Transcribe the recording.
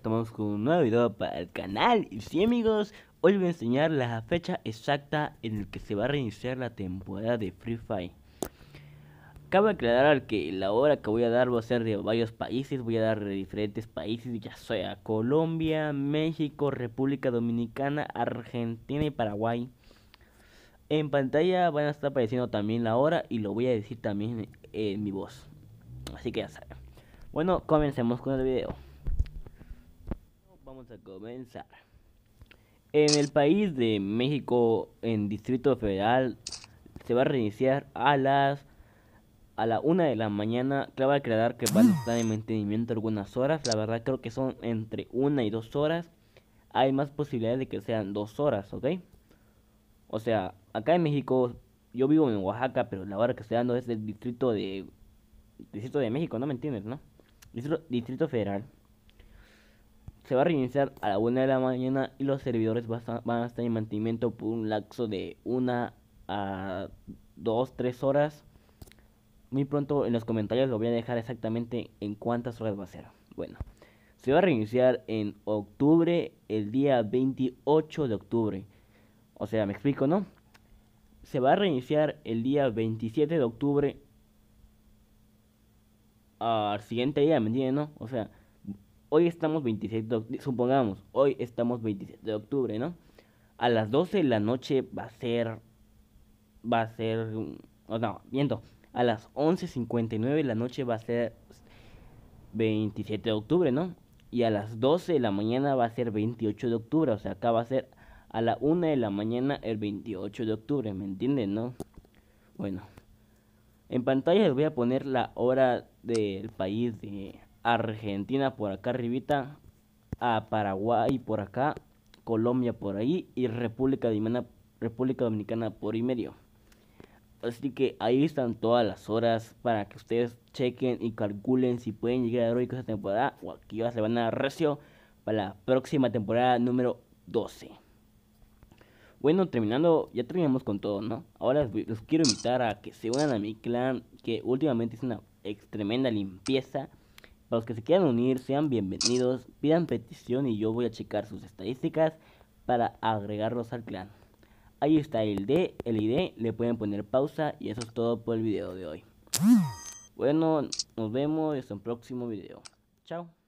estamos con un nuevo video para el canal Y sí amigos, hoy voy a enseñar la fecha exacta en la que se va a reiniciar la temporada de Free Fire Cabe aclarar que la hora que voy a dar va a ser de varios países Voy a dar de diferentes países, ya sea Colombia, México, República Dominicana, Argentina y Paraguay en pantalla van a estar apareciendo también la hora y lo voy a decir también en mi voz. Así que ya saben. Bueno, comencemos con el video vamos a comenzar. En el país de México, en Distrito Federal, se va a reiniciar a las a la una de la mañana. Claro, a quedar que van a estar en mantenimiento algunas horas. La verdad creo que son entre una y dos horas. Hay más posibilidades de que sean dos horas, ¿ok? O sea, acá en México, yo vivo en Oaxaca, pero la hora que estoy dando es del distrito de Distrito de México, ¿no me entiendes, no? distrito Federal se va a reiniciar a la 1 de la mañana y los servidores van a estar en mantenimiento por un lapso de 1 a 2, 3 horas. Muy pronto en los comentarios lo voy a dejar exactamente en cuántas horas va a ser. Bueno, se va a reiniciar en octubre, el día 28 de octubre. O sea, me explico, ¿no? Se va a reiniciar el día 27 de octubre al siguiente día, ¿me no? O sea, hoy estamos 27 de octubre, supongamos, hoy estamos 27 de octubre, ¿no? A las 12 de la noche va a ser, va a ser, oh, no, miento, a las 11.59 de la noche va a ser 27 de octubre, ¿no? Y a las 12 de la mañana va a ser 28 de octubre, o sea, acá va a ser a la 1 de la mañana el 28 de octubre, ¿me entienden, no? Bueno, en pantalla les voy a poner la hora del país de Argentina por acá arribita, a Paraguay por acá, Colombia por ahí y República Dominicana, República Dominicana por y medio. Así que ahí están todas las horas para que ustedes chequen y calculen si pueden llegar a Heroico esta temporada o aquí ya se van a recio para la próxima temporada número 12. Bueno, terminando, ya terminamos con todo, ¿no? Ahora los quiero invitar a que se unan a mi clan, que últimamente es una tremenda limpieza para Los que se quieran unir sean bienvenidos, pidan petición y yo voy a checar sus estadísticas para agregarlos al clan. Ahí está el D, el ID, le pueden poner pausa y eso es todo por el video de hoy. Bueno, nos vemos en un próximo video. Chao.